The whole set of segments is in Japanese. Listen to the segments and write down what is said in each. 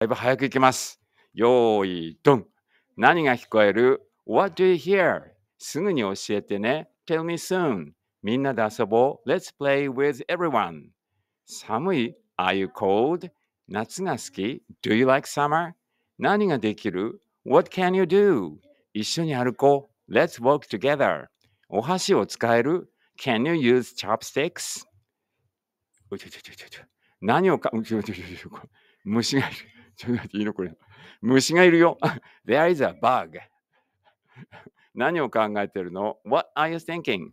だいぶ早くいきます。よーい、ドン。何が聞こえる ?What do you hear? すぐに教えてね。Tell me soon. みんなで遊ぼう。Let's play with everyone. 寒い ?Are you cold? 夏が好き ?Do you like summer? 何ができる ?What can you do? 一緒に歩こう。Let's walk together. お箸を使える ?Can you use chopsticks? 何をか、虫がいる。ちょっと待っていいのこれ。虫がいるよ。There is a bug. 何を考えてるの ?What are you thinking?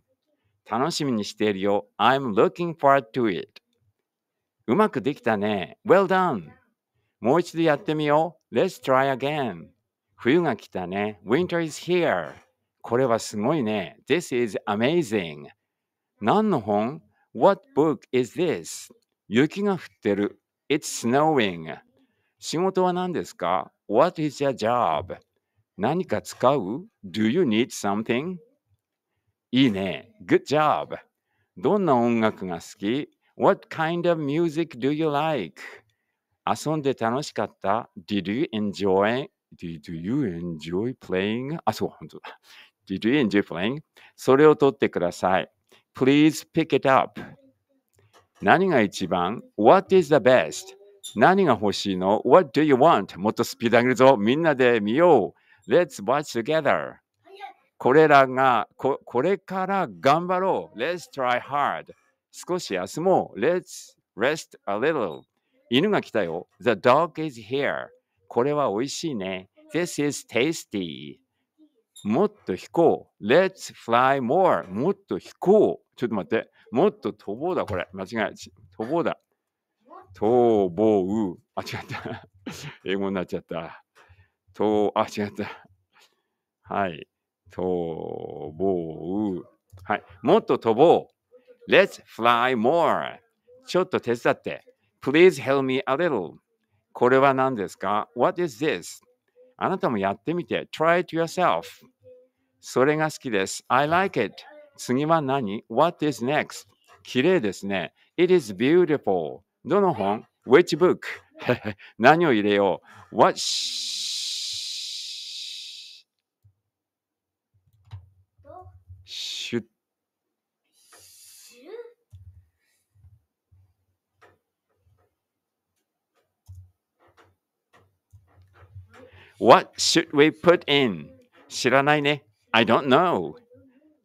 楽しみにしているよ。I'm looking forward to it. うまくできたね。Well done. もう一度やってみよう。Let's try again. 冬が来たね。Winter is here. これはすごいね。This is amazing. 何の本 ?What book is this? 雪が降ってる。It's snowing. 仕事は何ですか ?What is your job? 何か使う ?Do you need something? いいね。Good job. どんな音楽が好き ?What kind of music do you like? 遊んで楽しかった ?Did you enjoy? Did you enjoy playing? あ、そう、本当だ。Did you enjoy playing? それを取ってください。Please pick it up. 何が一番 ?What is the best? 何が欲しいの ?What do you want? もっとスピード上げるぞ。みんなで見よう。Let's watch together. これらがこ、これから頑張ろう。Let's try hard. 少し休もう。Let's rest a little. 犬が来たよ。The dog is here. これは美味しいね。This is tasty. もっと飛行。Let's fly more. もっと飛行。ちょっと待って。もっと飛ぼうだ、これ。間違い。飛ぼうだ。とぼう。あ、違った。英語になっちゃった。と、あ、違った。はい。とぼう。はい。もっと飛ぼう。Let's fly more. ちょっと手伝って。Please help me a little. これは何ですか ?What is this? あなたもやってみて。Try it yourself. それが好きです。I like it. 次は何 ?What is next? 綺麗ですね。It is beautiful. どの本 ?Which book? 何を入れよう ?What? should... What should we put in? 知らないね。I don't know.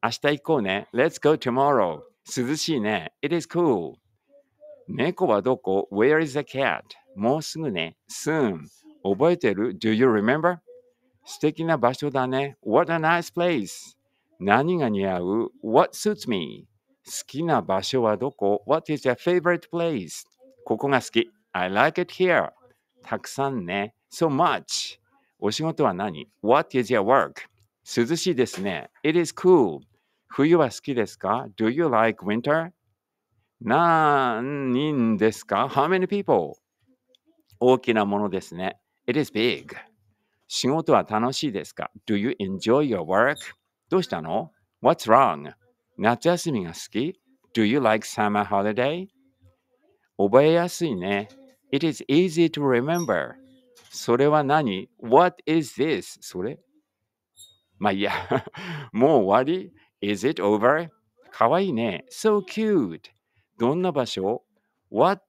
明日行こうね。Let's go tomorrow. 涼しいね。It is cool. 猫はどこ ?Where is the cat? もうすぐね。Soon. 覚えてる ?Do you remember? 素敵な場所だね。What a nice place. 何が似合う ?What suits me? 好きな場所はどこ ?What is your favorite place? ここが好き。I like it here. たくさんね。So much. お仕事は何 ?What is your work? 涼しいですね。It is cool. 冬は好きですか ?Do you like winter? 何人ですか ?How many people? 大きなものですね。It is big. 仕事は楽しいですか ?Do you enjoy your work? どうしたの ?What's wrong? 夏休みが好き ?Do you like summer holiday? 覚えやすいね。It is easy to remember. それは何 ?What is this? それまあいいや。もう終わり ?Is it over? かわいいね。So cute. どんな場所 ?What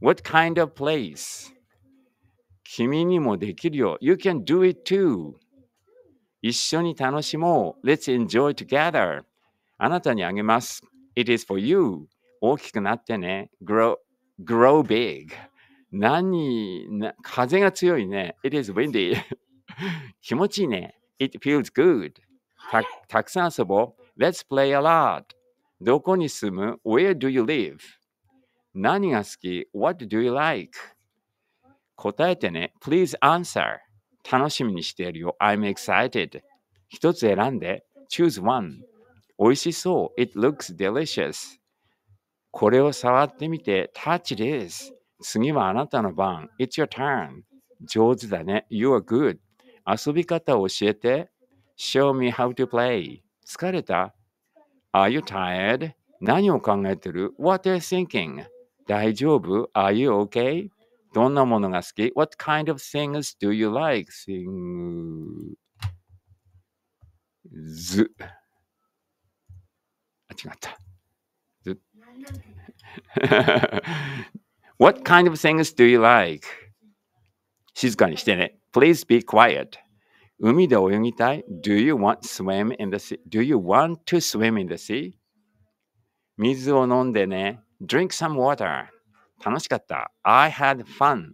What kind of place? 君にもできるよ。You can do it too. 一緒に楽しもう。Let's enjoy together. あなたにあげます。It is for you. 大きくなってね。Grow, grow big. 何な風が強いね。It is windy. 気持ちいいね。It feels good. たたくさん遊ぼう。Let's play a lot. どこに住む ?Where do you live? 何が好き ?What do you like? 答えてね。Please answer. 楽しみにしているよ。I'm excited. 一つ選んで。Choose one. 美味しそう。It looks delicious. これを触ってみて。Touch this. 次はあなたの番。It's your turn. 上手だね。You are good. 遊び方を教えて。Show me how to play. 疲れた ?Are you tired? 何を考えてる ?What are you thinking? 大丈夫 ?Are you okay? どんなものが好き ?What kind of things do you like? Things. あ、違った。What kind of things do you like? 静かにしてね。Please be quiet. 海で泳ぎたい ?Do you want swim in the sea?Do you want to swim in the sea? 水を飲んでね。Drink some water. 楽しかった。I had fun.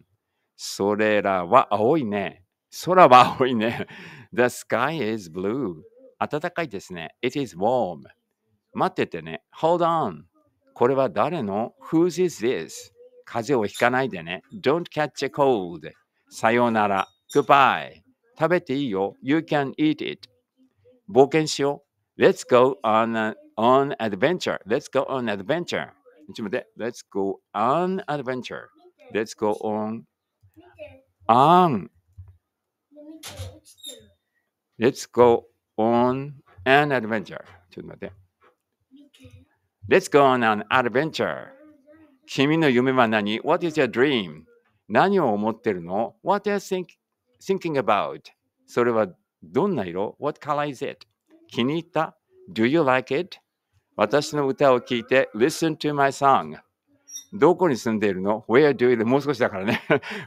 それらは青いね。空は青いね。The sky is blue. 暖かいですね。It is warm. 待っててね。Hold on. これは誰の ?Whose is this? 風邪をひかないでね。Don't catch a cold. さようなら。Goodbye. 食べていいよ。You can eat it. 冒険しよう。Let's go on an on adventure. Let's go on adventure. let us go on adventure. Let's go on. On. Let's go on an adventure. ちょっと待って。Let's go on an adventure. 君の夢は何 ?What is your dream? 何を思ってるの ?What do you think thinking about それはどんな色 ?What color is it? 気に入った ?Do you like it? 私の歌を聞いて Listen to my song どこに住んでいるの ?Where do you live? もう少しだからね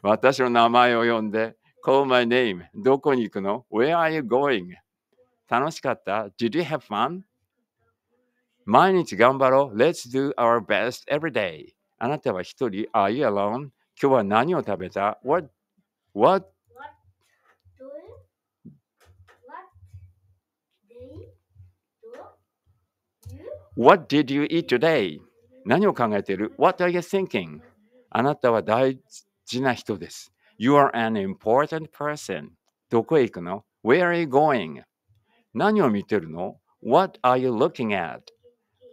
私の名前を呼んで Call my name どこに行くの ?Where are you going? 楽しかった ?Did you have fun? 毎日頑張ろう Let's do our best every day あなたは一人 Are you alone? 今日は何を食べた ?What, what What did you eat today? 何を考えている ?What are you thinking? あなたは大事な人です。You are an important person. どこへ行くの ?Where are you going? 何を見てるの ?What are you looking at?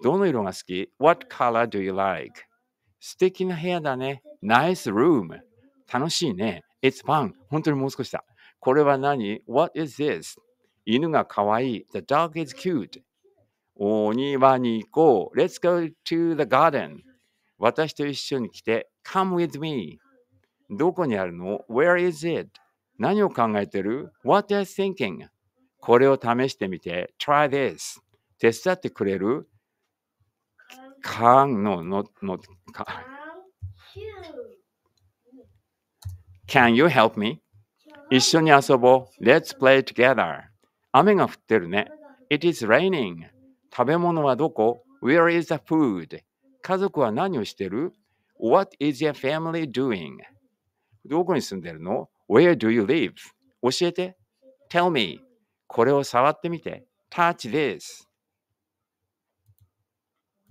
どの色が好き ?What color do you like? 素敵な部屋だね。Nice room. 楽しいね。It's fun. 本当にもう少しだ。これは何 ?What is this? 犬がかわいい。The dog is cute. お庭に行こう。Let's go to the garden. 私と一緒に来て、Come with me. どこにあるの ?Where is it? 何を考えてる ?What are you thinking? これを試してみて、Try this. 手伝ってくれる ?Can, no, not, not, can you help me? 一緒に遊ぼう。Let's play together. 雨が降ってるね。It is raining. 食べ物はどこ ?Where is the food? 家族は何をしてる ?What is your family doing? どこに住んでるの ?Where do you live? 教えて。Tell me. これを触ってみて。Touch this.